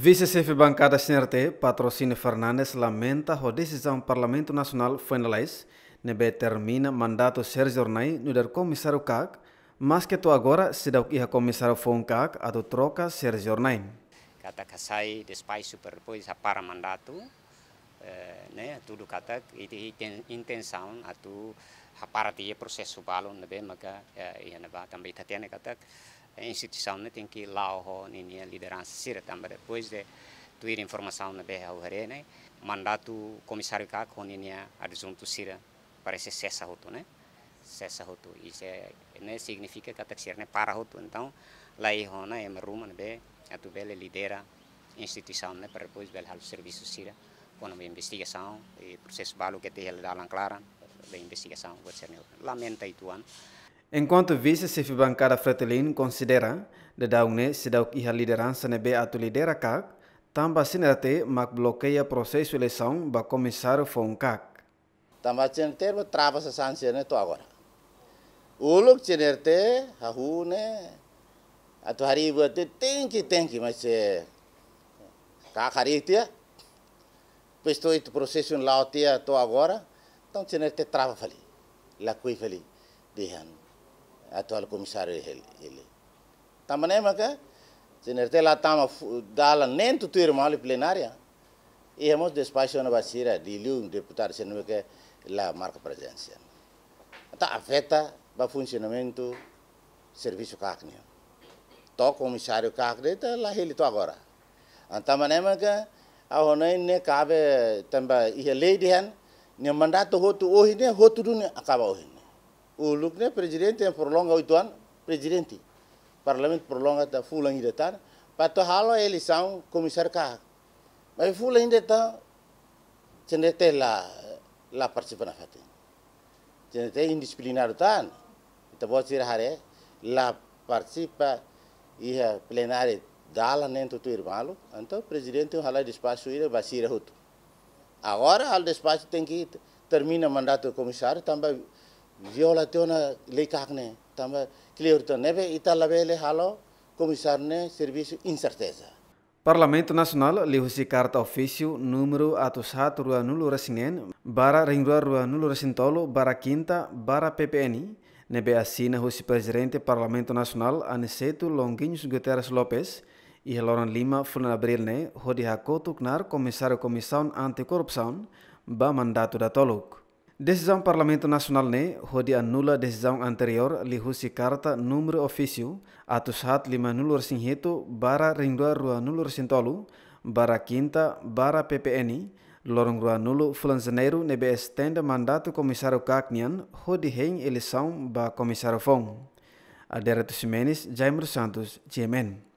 Vice-chefe bancada CNRT, Patrocínio Fernandes, lamenta a decisão do Parlamento Nacional foi na leis, nebe termina mandato Sérgio Ornai no der comissário CAC, mas que tu agora se dá o comissário foi CAC, a troca troca Sérgio Ornai. que sai depois superpois a para mandato, eh, né, tudo e tem intenção a tu eh, a para processo balon nebe maka ia neba também tatene kata é instituição né, tem que ir lá o né, liderança sira também depois de tuir informação na BH Uhare, né, mandato comissário cá com né, adjunto sira parece cessa roto, né, cessa roto, isso é, né, significa que a taxir né para roto, então lá é aí é né, é rumo né, a tu bela lidera instituição né, para depois bela o serviço sira quando investigação e processo balo que tem ele dá lá clara da investigação, vai ser lamenta ituan. Enquanto vice-chefe-bancada Fretilin considera de daungne sidauk iha liderança nebe atu lidera kak, tamba sinerate mak bloqueia processo eleição ba comissário fon kak. Tamba sinerte ba trava sa sansia ne to agora. Uluk sinerte hahu ne atu hari buate tenki tenki mas kak hari tia. Pestou ito processo lao tia to agora, então sinerte trava fali, la kui fali, dihan atual comissário ele. ele. Também maca, se não lá tama dala nem tu tu irmão ali plenária. E hemos despacho na vacira de liu deputado se não que lá marca presença. Tá afeta o funcionamento serviço cacnio. To comissário cacnio tá lá ele to agora. Também maca, a honai ne cabe também ia lei de han, mandato hotu ohine hotu dun acaba ohine. O Lucne presidente prolonga oito anos, presidente. O parlamento prolonga até fula ainda tá. Para torrá-lo a eleição, comissário cá, Mas fula ainda tá, tinha lá, lá participa na festa. Tinha até indisciplinado tá? Então pode ser haré, lá participa e a plenária dá lá dentro do irmão. Então o presidente tem um ralado de espaço e vai ser outro. Agora, ao despacho tem que terminar o mandato do comissário, também yola tiona leika hakne tamba clear to nebe italabele halo comisarne serviço incerteza Parlamento Nacional lihusi carta ofício número atusat rua nulo resinen bara ringrua rua nulo resintolo bara quinta bara PPN nebe assina husi presidente Parlamento Nacional Aniceto Longuinhos Guterres Lopes e Loran Lima Fulan Abril ne hodi hakotuk nar comissário comissão anticorrupção ba mandato da toluk. Decisão Parlamento Nasional ne hodi anula decisão anterior lihusi carta número ofício atus hat lima nulur singhetu bara dua rua nulur sintolu bara kinta bara PPNI lorong rua nulu fulan janeiro nebe estenda mandato komisarukak Cacnian hodi heng eleição ba comissário Fong. Aderato Simenes, Jaimer Santos, GMN.